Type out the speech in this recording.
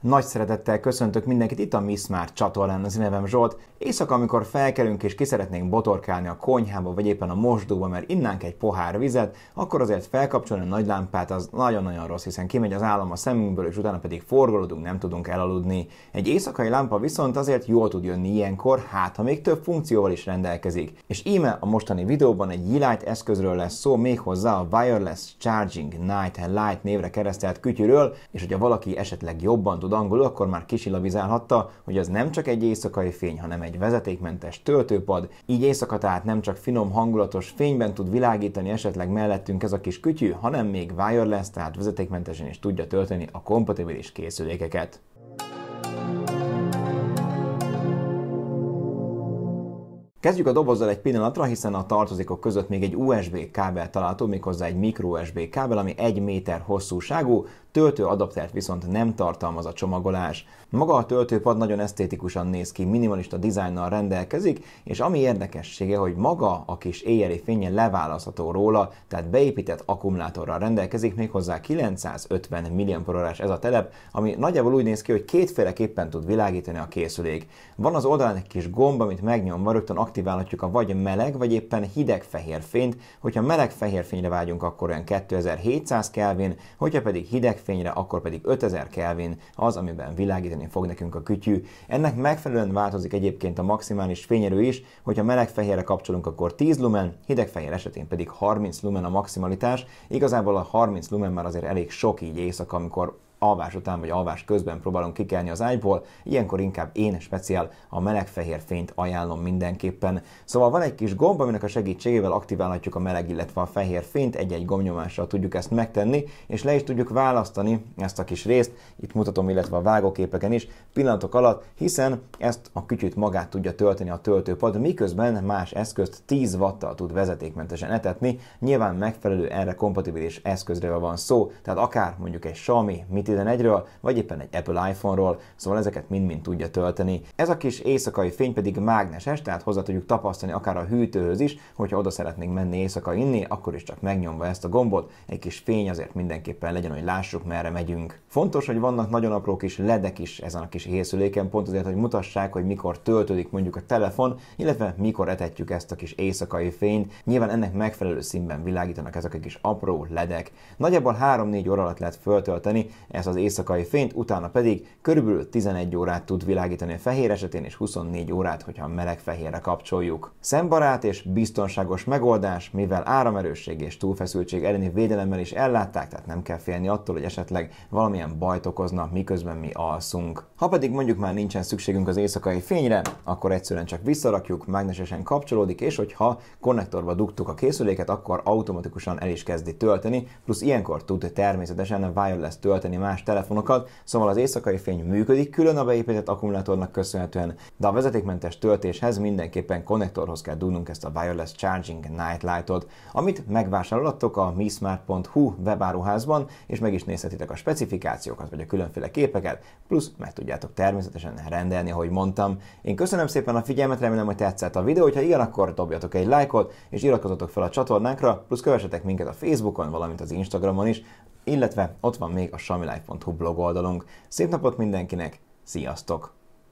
Nagy szeretettel köszöntök mindenkit itt a Miss Már csatornán, az én nevem Zsolt. Éjszaka, amikor felkelünk és ki szeretnénk botorkálni a konyhába, vagy éppen a mosdóba, mert innánk egy pohár vizet, akkor azért felkapcsolni a nagy lámpát az nagyon-nagyon rossz, hiszen kimegy az állam a szemünkből, és utána pedig forgolódunk, nem tudunk elaludni. Egy éjszakai lámpa viszont azért jól tud jönni ilyenkor, hát ha még több funkcióval is rendelkezik. És íme a mostani videóban egy Yeelight eszközről lesz szó, méghozzá a Wireless Charging Night Light névre keresztelt kütyűről, és hogyha valaki esetleg jobban tud tud angolul, akkor már kisilavizálhatta, hogy az nem csak egy éjszakai fény, hanem egy vezetékmentes töltőpad, így éjszaka tehát nem csak finom, hangulatos fényben tud világítani esetleg mellettünk ez a kis kütyű, hanem még wireless, tehát vezetékmentesen is tudja tölteni a kompatibilis készülékeket. Kezdjük a dobozzal egy pillanatra, hiszen a tartozékok között még egy USB kábel található, méghozzá egy micro USB kábel, ami egy méter hosszúságú, Töltőadaptert viszont nem tartalmaz a csomagolás. Maga a töltőpad nagyon esztétikusan néz ki, minimalista dizájnnal rendelkezik, és ami érdekessége, hogy maga a kis éjjeli fénye leválasztható róla, tehát beépített akkumulátorral rendelkezik, méghozzá 950 mAh ez a telep, ami nagyjából úgy néz ki, hogy kétféleképpen tud világítani a készülék. Van az oldalán egy kis gomb, amit megnyomva rögtön aktiválhatjuk a vagy meleg, vagy éppen hideg fehér fényt, hogyha meleg fehér fényre vágyunk, akkor olyan 2700 Kelvin, hogyha pedig hideg fényre, akkor pedig 5000 Kelvin az, amiben világítani fog nekünk a kütyű. Ennek megfelelően változik egyébként a maximális fényerő is, hogyha meleg fehérre kapcsolunk, akkor 10 lumen, hideg fehér esetén pedig 30 lumen a maximalitás. Igazából a 30 lumen már azért elég sok így éjszaka, amikor alvás után vagy alvás közben próbálunk kikelni az ágyból, ilyenkor inkább én speciál a melegfehér fényt ajánlom mindenképpen. Szóval van egy kis gomb, aminek a segítségével aktiválhatjuk a meleg, illetve a fehér fényt, egy-egy gombnyomással tudjuk ezt megtenni, és le is tudjuk választani ezt a kis részt, itt mutatom, illetve a vágóképeken is, pillanatok alatt, hiszen ezt a kütyüt magát tudja tölteni a töltőpad, miközben más eszközt 10 wattal tud vezetékmentesen etetni, nyilván megfelelő erre kompatibilis eszközre van szó, tehát akár mondjuk egy Xiaomi, mit 11-ről, vagy éppen egy Apple iPhone-ról, szóval ezeket mind-mind tudja tölteni. Ez a kis éjszakai fény pedig mágneses, tehát hozzá tudjuk tapasztani akár a hűtőhöz is, hogyha oda szeretnénk menni éjszaka inni, akkor is csak megnyomva ezt a gombot, egy kis fény azért mindenképpen legyen, hogy lássuk merre megyünk. Fontos, hogy vannak nagyon apró kis ledek is ezen a kis készüléken, pont azért, hogy mutassák, hogy mikor töltődik mondjuk a telefon, illetve mikor etetjük ezt a kis éjszakai fényt. Nyilván ennek megfelelő színben világítanak ezek a kis apró ledek. Nagyjából 3-4 óra alatt lehet föltölteni ez az éjszakai fényt, utána pedig körülbelül 11 órát tud világítani a fehér esetén, és 24 órát, hogyha meleg-fehérre kapcsoljuk. Szembarát és biztonságos megoldás, mivel áramerősség és túlfeszültség elleni védelemmel is ellátták, tehát nem kell félni attól, hogy esetleg valamilyen bajt okozna, miközben mi alszunk. Ha pedig mondjuk már nincsen szükségünk az éjszakai fényre, akkor egyszerűen csak visszarakjuk, mágnesesen kapcsolódik, és hogyha konnektorba dugtuk a készüléket, akkor automatikusan el is kezdi tölteni, plusz ilyenkor tud természetesen wireless tölteni már más telefonokat, szóval az éjszakai fény működik külön a beépített akkumulátornak köszönhetően, de a vezetékmentes töltéshez mindenképpen konnektorhoz kell dugnunk ezt a Wireless Charging Night ot amit megvásárolhattok a mismart.hu webáruházban, és meg is nézhetitek a specifikációkat vagy a különféle képeket, plusz meg tudjátok természetesen rendelni, ahogy mondtam. Én köszönöm szépen a figyelmet, remélem, hogy tetszett a videó, ha igen, akkor dobjatok egy lájkot, és iratkozzatok fel a csatornánkra, plusz kövessetek minket a Facebookon, valamint az Instagramon is, illetve ott van még a Samilai live.hu blog oldalunk. Szép napot mindenkinek, sziasztok!